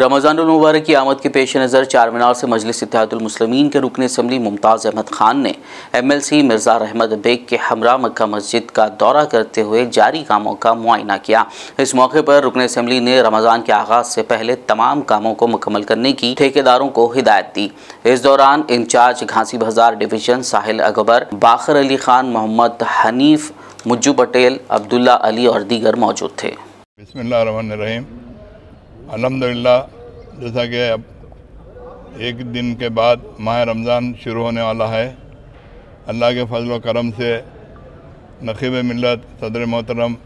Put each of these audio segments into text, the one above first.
रमज़ान मुबारक की आमद के पेश नज़र चार मीनार से मजलिस इतिहादमसलमिन के रुकन इसम्बली मुमताज़ अहमद ख़ान ने M L C Mirza Ahmad Baig के हमरा मक्का मस्जिद का दौरा करते हुए जारी कामों का मुआयना किया इस मौके पर रुकन इसम्बली ने रमज़ान के आगाज़ से पहले तमाम कामों को मुकम्मल करने की ठेकेदारों को हिदायत दी इस दौरान इंचार्ज घासी बाजार डिवीज़न साहिल अकबर बाखर अली ख़ान मोहम्मद हनीफ मुज्जू पटेल अब्दुल्ला अली और दीगर मौजूद थे अलहमदिल्ला जैसा कि अब एक दिन के बाद माह रमज़ान शुरू होने वाला है अल्लाह के फजल करम से नखीब मिलत सदर मोहतरम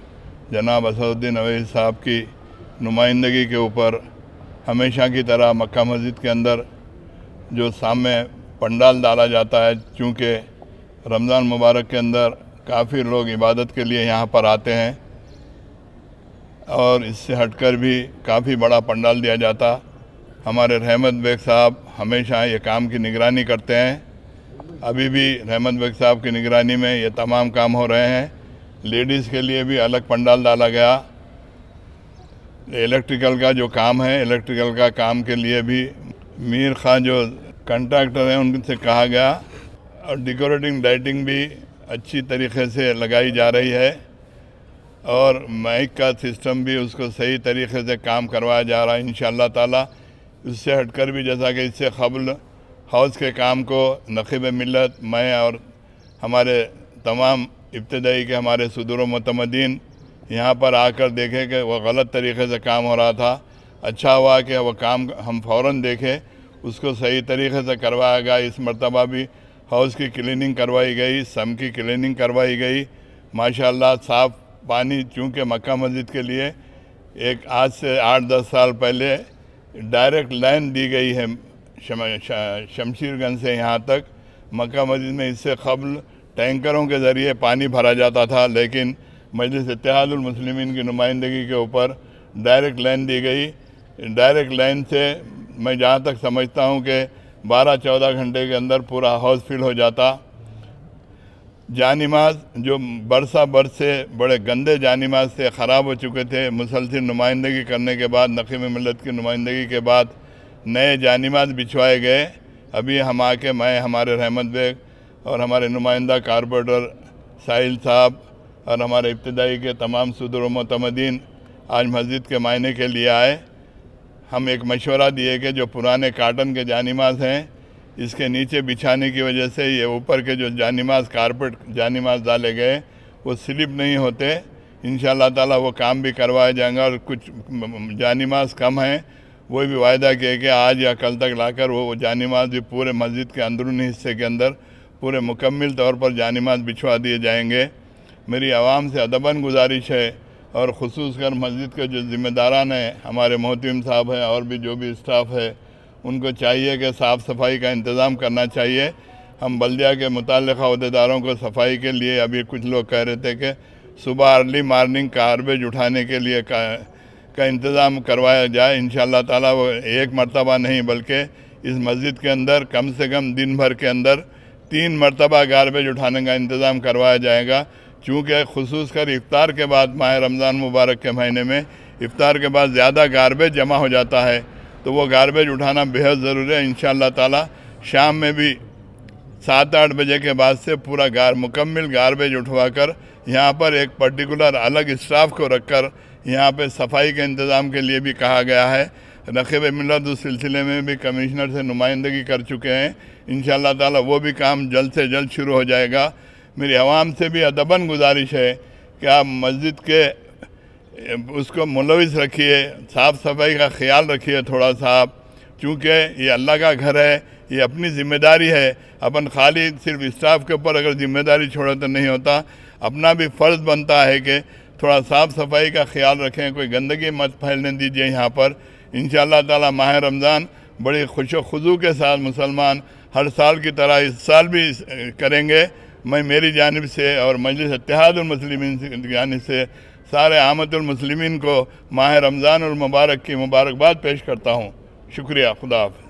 जनाब असदुद्दीन अवैस साहब की नुमाइंदगी के ऊपर हमेशा की तरह मक्का मस्जिद के अंदर जो सामने पंडाल डाला जाता है चूँकि रमज़ान मुबारक के अंदर काफ़ी लोग इबादत के लिए यहाँ पर आते हैं और इससे हटकर भी काफ़ी बड़ा पंडाल दिया जाता हमारे रहमत बेग साहब हमेशा ये काम की निगरानी करते हैं अभी भी रहमत बेग साहब की निगरानी में ये तमाम काम हो रहे हैं लेडीज़ के लिए भी अलग पंडाल डाला गया इलेक्ट्रिकल का जो काम है इलेक्ट्रिकल का काम के लिए भी मीर ख़ान जो कंट्रैक्टर हैं उनसे कहा गया और डेकोरेटिंग लाइटिंग भी अच्छी तरीके से लगाई जा रही है और माइक का सिस्टम भी उसको सही तरीके से काम करवाया जा रहा है इन ताला इससे हटकर भी जैसा कि इससे कबल हाउस के काम को नखब मिलत मैं और हमारे तमाम इब्तदाई के हमारे सदूर मतमदीन यहाँ पर आकर देखें कि वह गलत तरीके से काम हो रहा था अच्छा हुआ कि वह काम हम फ़ौर देखें उसको सही तरीके से करवाया गया इस मरतबा भी हाउस की क्लिनिंग करवाई गई सम की क्लिनिंग करवाई गई माशाल्लाह साफ़ पानी चूँकि मक्का मस्जिद के लिए एक आज से आठ दस साल पहले डायरेक्ट लाइन दी गई है शम, शमशीरगंज से यहाँ तक मक्का मस्जिद में इससे कबल टैंकरों के ज़रिए पानी भरा जाता था लेकिन मजलिस इतिहादमसलिमिन की नुमाइंदगी के ऊपर डायरेक्ट लाइन दी गई डायरेक्ट लाइन से मैं जहाँ तक समझता हूँ कि 12-14 घंटे के अंदर पूरा हाउस फिल हो जाता जानिमाज जो बरसा बरसे बड़े गंदे जानिमाज से ख़राब हो चुके थे मुसलसिल नुमाइंदगी करने के बाद नकम मिलत की नुमाइंदगी के बाद नए जानिमाज बिछवाए गए अभी हम आके मैं हमारे रहमत बेग और हमारे नुमाइंदा कारपोरेटर साहिल साहब और हमारे इब्तदाई के तमाम सदर मतमदीन आज मस्जिद के मायने के लिए आए हम एक मशवरा दिए कि जो पुराने काटन के जानिमाज हैं इसके नीचे बिछाने की वजह से ये ऊपर के जो जानीमाज कारपेट जानीमाज डाले गए वो स्लिप नहीं होते इन ताला वो काम भी करवाया जाएगा और कुछ जानीमाज कम हैं वो भी वायदा किए कि आज या कल तक लाकर वो जानीमाज भी पूरे मस्जिद के अंदरूनी हिस्से के अंदर पूरे मुकम्मल तौर पर जानीमाज बिछवा दिए जाएंगे मेरी आवाम से अदबन गुजारिश है और खसूस कर मस्जिद के जो ज़िम्मेदारान हैं हमारे मोहतिम साहब हैं और भी जो भी स्टाफ है उनको चाहिए कि साफ़ सफाई का इंतज़ाम करना चाहिए हम बल्दिया के मुतल अहदेदारों को सफाई के लिए अभी कुछ लोग कह रहे थे कि सुबह अर्ली मार्निंग कारबेज उठाने के लिए का, का इंतज़ाम करवाया जाए इन ताला वो एक मरतबा नहीं बल्कि इस मस्जिद के अंदर कम से कम दिन भर के अंदर तीन मरतबा गारबेज उठाने का इंतज़ाम करवाया जाएगा चूँकि खसूस कर इफ़ार के बाद माह रमज़ान मुबारक के महीने में इफ़ार के बाद ज़्यादा गारबेज जमा हो जाता है तो वो गारबेज उठाना बेहद ज़रूरी है इन ताला शाम में भी सात आठ बजे के बाद से पूरा गार मुकम्मल गारबेज उठवा कर यहाँ पर एक पर्टिकुलर अलग स्टाफ को रख कर यहाँ पर सफाई के इंतज़ाम के लिए भी कहा गया है रकीब मिलत उस सिलसिले में भी कमिश्नर से नुमाइंदगी कर चुके हैं इन ताला वो भी काम जल्द से जल्द शुरू हो जाएगा मेरी आवाम से भी अदबन गुजारिश है कि आप मस्जिद के उसको मुलविस रखिए साफ़ सफाई का ख्याल रखिए थोड़ा सा आप चूँकि ये अल्लाह का घर है ये अपनी ज़िम्मेदारी है अपन खाली सिर्फ इस्टाफ के ऊपर अगर ज़िम्मेदारी छोड़े तो नहीं होता अपना भी फ़र्ज़ बनता है कि थोड़ा साफ़ सफाई का ख्याल रखें कोई गंदगी मत फैलने दीजिए यहाँ पर इन ताला माह रमज़ान बड़ी खुश खुजू के साथ मुसलमान हर साल की तरह इस साल भी करेंगे मैं मेरी जानब से और मजलिस इतिहादमसलिम की जानब से सारे आमतुलमसलिमिन को माह रमज़ान और मुबारक की मुबारकबाद पेश करता हूँ शुक्रिया खुदा हाफ